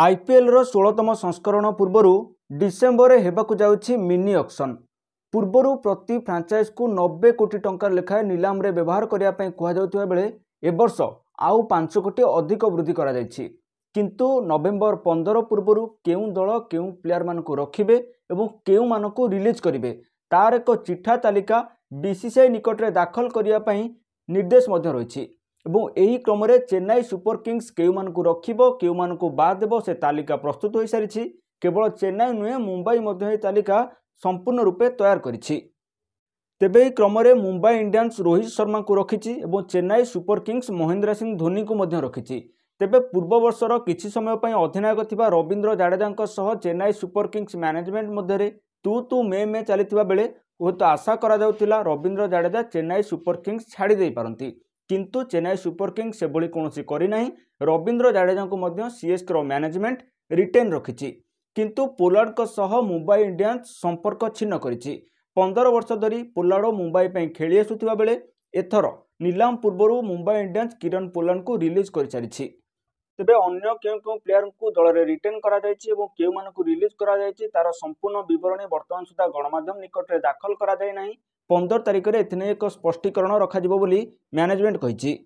ଆଇପିଏଲ୍ର ଷୋହଳତମ ସଂସ୍କରଣ ପୂର୍ବରୁ ଡିସେମ୍ବରରେ ହେବାକୁ ଯାଉଛି ମିନି ଅକ୍ସନ୍ ପୂର୍ବରୁ ପ୍ରତି ଫ୍ରାଞ୍ଚାଇଜ୍କୁ ନବେ କୋଟି ଟଙ୍କା ଲେଖାଏଁ ନିଲାମରେ ବ୍ୟବହାର କରିବା ପାଇଁ କୁହାଯାଉଥିବା ବେଳେ ଏ ବର୍ଷ ଆଉ ପାଞ୍ଚ କୋଟି ଅଧିକ ବୃଦ୍ଧି କରାଯାଇଛି କିନ୍ତୁ ନଭେମ୍ବର ପନ୍ଦର ପୂର୍ବରୁ କେଉଁ ଦଳ କେଉଁ ପ୍ଲେୟାରମାନଙ୍କୁ ରଖିବେ ଏବଂ କେଉଁମାନଙ୍କୁ ରିଲିଜ୍ କରିବେ ତା'ର ଏକ ଚିଠା ତାଲିକା ବିସିସିଆଇ ନିକଟରେ ଦାଖଲ କରିବା ପାଇଁ ନିର୍ଦ୍ଦେଶ ମଧ୍ୟ ରହିଛି ଏବଂ ଏହି କ୍ରମରେ ଚେନ୍ନାଇ ସୁପର କିଙ୍ଗସ୍ କେଉଁମାନଙ୍କୁ ରଖିବ କେଉଁମାନଙ୍କୁ ବାଦ ଦେବ ସେ ତାଲିକା ପ୍ରସ୍ତୁତ ହୋଇସାରିଛି କେବଳ ଚେନ୍ନାଇ ନୁହେଁ ମୁମ୍ବାଇ ମଧ୍ୟ ଏହି ତାଲିକା ସମ୍ପୂର୍ଣ୍ଣ ରୂପେ ତୟାର କରିଛି ତେବେ ଏହି କ୍ରମରେ ମୁମ୍ବାଇ ଇଣ୍ଡିଆନ୍ସ ରୋହିତ ଶର୍ମାଙ୍କୁ ରଖିଛି ଏବଂ ଚେନ୍ନାଇ ସୁପର କିଙ୍ଗସ୍ ମହେନ୍ଦ୍ର ସିଂ ଧୋନିଙ୍କୁ ମଧ୍ୟ ରଖିଛି ତେବେ ପୂର୍ବ ବର୍ଷର କିଛି ସମୟ ପାଇଁ ଅଧିନାୟକ ଥିବା ରବୀନ୍ଦ୍ର ଜାଡେଜାଙ୍କ ସହ ଚେନ୍ନାଇ ସୁପର କିଙ୍ଗସ୍ ମ୍ୟାନେଜମେଣ୍ଟ ମଧ୍ୟରେ ତୁ ତୁ ମେ ମେ ଚାଲିଥିବା ବେଳେ ହୁଏତ ଆଶା କରାଯାଉଥିଲା ରବୀନ୍ଦ୍ର ଜାଡେଜା ଚେନ୍ନାଇ ସୁପର କିଙ୍ଗସ୍ ଛାଡ଼ି ଦେଇପାରନ୍ତି କିନ୍ତୁ ଚେନ୍ନାଇ ସୁପର କିଙ୍ଗ ସେଭଳି କୌଣସି କରିନାହିଁ ରବୀନ୍ଦ୍ର ଜାଡେଜାଙ୍କୁ ମଧ୍ୟ ସିଏସ୍କେର ମ୍ୟାନେଜମେଣ୍ଟ ରିଟେନ୍ ରଖିଛି କିନ୍ତୁ ପୋଲାର୍ଡ଼ଙ୍କ ସହ ମୁମ୍ବାଇ ଇଣ୍ଡିଆନ୍ସ ସମ୍ପର୍କ ଛିନ୍ନ କରିଛି ପନ୍ଦର ବର୍ଷ ଧରି ପୋଲାର୍ଡ଼ ମୁମ୍ବାଇ ପାଇଁ ଖେଳି ଆସୁଥିବା ବେଳେ ଏଥର ନିଲାମ ପୂର୍ବରୁ ମୁମ୍ବାଇ ଇଣ୍ଡିଆନ୍ସ କିରଣ ପୋଲାର୍ଡ଼ଙ୍କୁ ରିଲିଜ୍ କରିସାରିଛି ତେବେ ଅନ୍ୟ କେଉଁ କେଉଁ ପ୍ଲେୟାରଙ୍କୁ ଦଳରେ ରିଟର୍ଣ୍ଣ କରାଯାଇଛି ଏବଂ କେଉଁମାନଙ୍କୁ ରିଲିଜ୍ କରାଯାଇଛି ତା'ର ସମ୍ପୂର୍ଣ୍ଣ ବିବରଣୀ ବର୍ତ୍ତମାନ ସୁଦ୍ଧା ଗଣମାଧ୍ୟମ ନିକଟରେ ଦାଖଲ କରାଯାଇ ନାହିଁ ପନ୍ଦର ତାରିଖରେ ଏଥିନେଇ ଏକ ସ୍ପଷ୍ଟୀକରଣ ରଖାଯିବ ବୋଲି ମ୍ୟାନେଜମେଣ୍ଟ କହିଛି